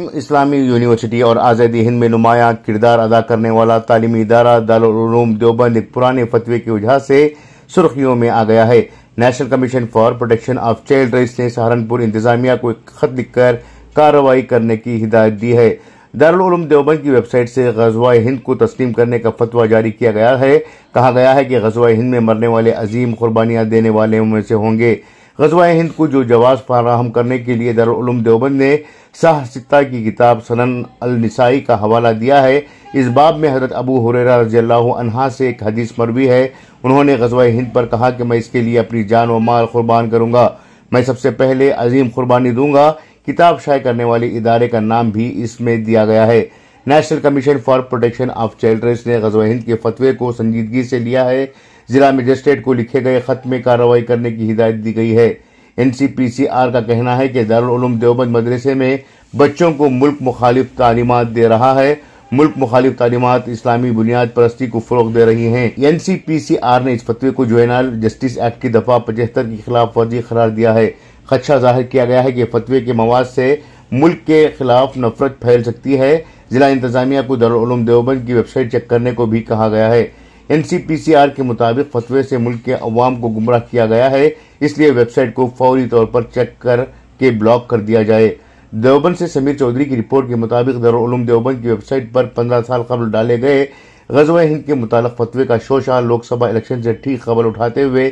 मुस्लिम इस्लामी university और आज़ादी हिंद में नुमाया किरदार अदा करने वाला तालीमी इदारा दारूम देवबंद एक पुराने फतवे की वजह से सुर्खियों में आ गया है National Commission for Protection of Child Rights ने सहारनपुर इंतजामिया को एक खत लिखकर कार्रवाई करने की हिदायत दी है दारूम देवबंद की वेबसाइट से गजवा हिंद को तस्लीम करने का फतवा जारी किया गया है कहा गया है कि गजवा हिंद में मरने वाले अजीम कुर्बानियां देने वाले में से होंगे गजवा हिंद को जो जवाब फराहम करने के लिए दारूम देवबंद ने साहसिकता की किताब सनन निसाई का हवाला दिया है इस बाब में हजरत अबू हुररा रजील्ला से एक हदीस मरवी है उन्होंने गजवा हिंद पर कहा कि मैं इसके लिए अपनी जान व माल कुर्बान करूंगा मैं सबसे पहले अजीम कुर्बानी दूंगा किताब शाये करने वाले इदारे का नाम भी इसमें दिया गया है National Commission for Protection of children's ने गजवा हिंद के फतवे को संजीदगी से लिया है जिला मजिस्ट्रेट को लिखे गए खत में कार्रवाई करने की हिदायत दी गई है एनसीपीसीआर का कहना है कि दारुल देवबंद मदरसे में बच्चों को मुल्क मुखालिफ तालीमत दे रहा है मुल्क मुखालिफ तालीमत इस्लामी बुनियाद परस्ती को फरोग दे रही हैं एनसीपीसीआर ने इस फतवे को जोनल जस्टिस एक्ट की दफा पचहत्तर के खिलाफ वर्जी करार दिया है खदशा जाहिर किया गया है कि फतवे के मवाद से मुल्क के खिलाफ नफरत फैल सकती है जिला इंतजामिया को दारूम देवबंद की वेबसाइट चेक करने को भी कहा गया है एनसीपीसीआर के मुताबिक फतवे से मुल्क के अवाम को गुमराह किया गया है इसलिए वेबसाइट को फौरी तौर पर चेक कर के ब्लॉक कर दिया जाए देवबंद से समीर चौधरी की रिपोर्ट के मुताबिक दरुलूम देवबंद की वेबसाइट पर पंद्रह साल कबल डाले गए गजब हिंद के मुताबिक फतवे का शोशा लोकसभा इलेक्शन से ठीक खबर उठाते हुए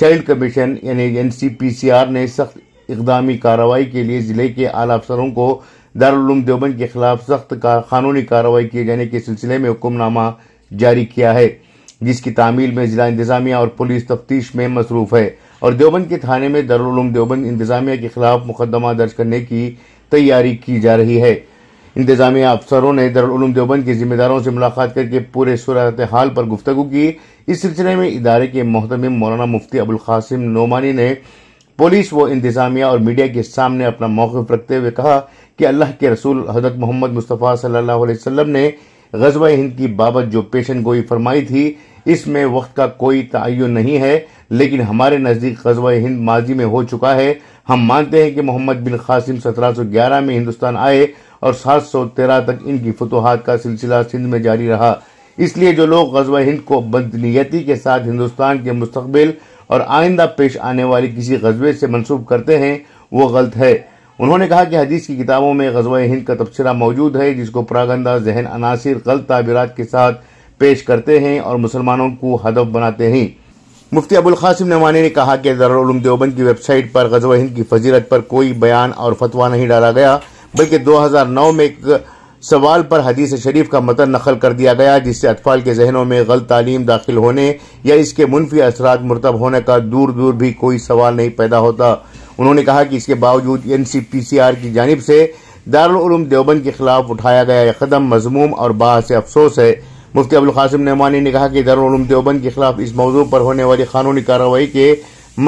चाइल्ड कमीशन यानी एनसीपीसीआर ने सख्त इकदामी कार्रवाई के लिए जिले के आला अफसरों को दारुलूम देवबंद के खिलाफ सख्त कानूनी कार्रवाई किए जाने के सिलसिले में हुक्मनामा जारी किया है जिसकी तामील में जिला इंतजामिया और पुलिस तफ्तीश में मसरूफ है और देवबंद के थाने में दारूम देवबंद इंतजामिया के खिलाफ मुकदमा दर्ज करने की तैयारी की जा रही है इंतजामिया अफसरों ने दारूम देवबंद के जिम्मेदारों से मुलाकात करके पूरे सूरत हाल पर गुफ्तु की इस सिलसिले में इदारे के मोहतम मौलाना मुफ्ती अबुल कासिम नोमानी ने पुलिस व इंतजामिया और मीडिया के सामने अपना मौकफ रखते हुए कहा कि अल्लाह के रसूल हजरत मोहम्मद मुस्तफ़ा सल्लल्लाहु अलैहि वसल्लम ने गजब हिंद की बाबत जो पेशन गोई फरमाई थी इसमें वक्त का कोई तयन नहीं है लेकिन हमारे नज़दीक गजब हिंद माजी में हो चुका है हम मानते हैं कि मोहम्मद बिन कासिम 1711 में हिंदुस्तान आए और 713 तक इनकी फतोहत का सिलसिला सिंध में जारी रहा इसलिए जो लोग गजब हिंद को बदनीयती के साथ हिंदुस्तान के मुस्तबिल और आइंदा पेश आने वाली किसी गजबे से मनसूब करते हैं वो गलत है उन्होंने कहा कि हदीस की किताबों में गजवा हिंद का तबसरा मौजूद है जिसको प्रागंदा जहन अनासर गलत ताबीरत के साथ पेश करते हैं और मुसलमानों को हदफ बनाते हैं मुफ्ती अबुल खासिम नवानी ने कहा कि दारूम देवबंद की वेबसाइट पर गजवा हिंद की फजीरत पर कोई बयान और फतवा नहीं डाला गया बल्कि 2009 में एक सवाल पर हदीस शरीफ का मतन नकल कर दिया गया जिससे अतफाल के जहनों में गलत तालीम दाखिल होने या इसके मनफी असरा मुरतब होने का दूर दूर भी कोई सवाल नहीं पैदा होता उन्होंने कहा कि इसके बावजूद एन की जानब से दारूम देवबंद के खिलाफ उठाया गया यह कदम मजमूम और बाहर अफसोस है मुफ्ती अबुल कासिम नमानी ने कहा कि दारूम देवबंद के खिलाफ इस मौजू पर होने वाली कानूनी कार्रवाई के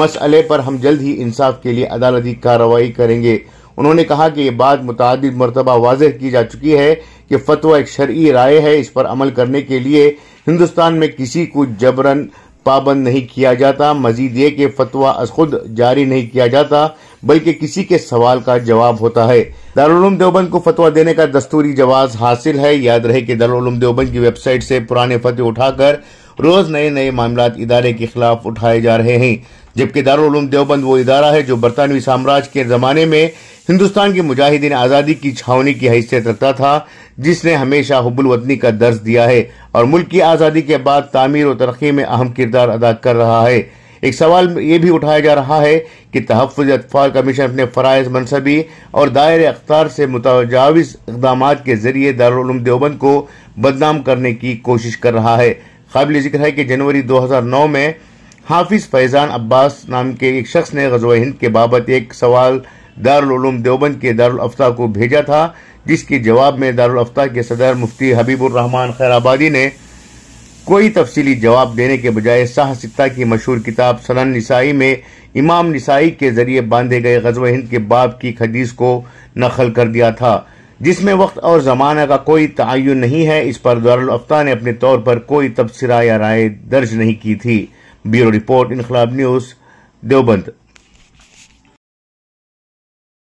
मसले पर हम जल्द ही इंसाफ के लिए अदालती कार्रवाई करेंगे उन्होंने कहा कि ये बात मुतद मरतबा वाज की जा चुकी है कि फतवा एक शर्य राय है इस पर अमल करने के लिए हिन्दुस्तान में किसी को जबरन पाबंद नहीं किया जाता मजीद ये कि फतवा खुद जारी नहीं किया जाता बल्कि किसी के सवाल का जवाब होता है दारूम देवबंद को फतवा देने का दस्तूरी जवाब हासिल है याद रहे कि दारूम देवबंद की वेबसाइट से पुराने फतवे उठाकर रोज नए नए मामला इदारे के खिलाफ उठाए जा रहे हैं जबकि दारूम देवबंद वो इदारा है जो बरतानवी साम्राज्य के जमाने में हिंदुस्तान के मुजाहिदीन आज़ादी की छावनी की हैसियत रखता था जिसने हमेशा हुबुल वतनी का दर्ज दिया है और मुल्क की आज़ादी के बाद तामीर और तरक्की में अहम किरदार अदा कर रहा है एक सवाल ये भी उठाया जा रहा है कि तहफ़ अतफाल कमीशन अपने फ़राइज मनसबी और दायरे अख्तार से मुतजावज़ इकदाम के ज़रिए दारूम देवबंद को बदनाम करने की कोशिश कर रहा है काबिल जिक्र है कि जनवरी 2009 में हाफिज फैज़ान अब्बास नाम के एक शख्स ने गजवा हिंद के बाबत एक सवाल दारूम देवबंद के दारफ्ता को भेजा था जिसके जवाब में दारुल के सदर मुफ्ती हबीबुररहमान खैराबादी ने कोई तफसीली जवाब देने के बजाय शाह की मशहूर किताब सनन निसाई में इमाम निसाई के जरिए बांधे गए गजवा हिंद के बाप की खदीस को नकल कर दिया था जिसमें वक्त और ज़माना का कोई तयन नहीं है इस पर दारफ्ता ने अपने तौर पर कोई तबसरा या राय दर्ज नहीं की थी bureau report Inquilab news Deoband